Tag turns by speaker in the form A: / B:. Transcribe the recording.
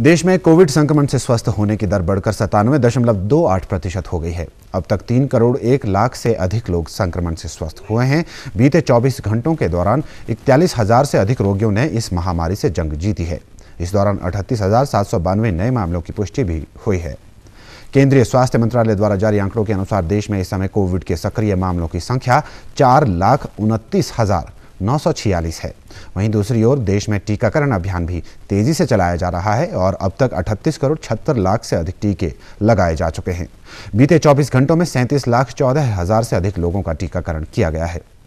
A: देश में कोविड संक्रमण से स्वस्थ होने की दर बढ़कर सतानवे दशमलव दो आठ प्रतिशत हो गई है अब तक तीन करोड़ एक लाख से अधिक लोग संक्रमण से स्वस्थ हुए हैं बीते 24 घंटों के दौरान इकतालीस हजार से अधिक रोगियों ने इस महामारी से जंग जीती है इस दौरान अठतीस हजार सात सौ बानवे नए मामलों की पुष्टि भी हुई है केंद्रीय स्वास्थ्य मंत्रालय द्वारा जारी आंकड़ों के अनुसार देश में इस समय कोविड के सक्रिय मामलों की संख्या चार लाख उनतीस हजार 946 है वहीं दूसरी ओर देश में टीकाकरण अभियान भी तेजी से चलाया जा रहा है और अब तक 38 करोड़ छहत्तर लाख से अधिक टीके लगाए जा चुके हैं बीते 24 घंटों में सैंतीस लाख चौदह हजार से अधिक लोगों का टीकाकरण किया गया है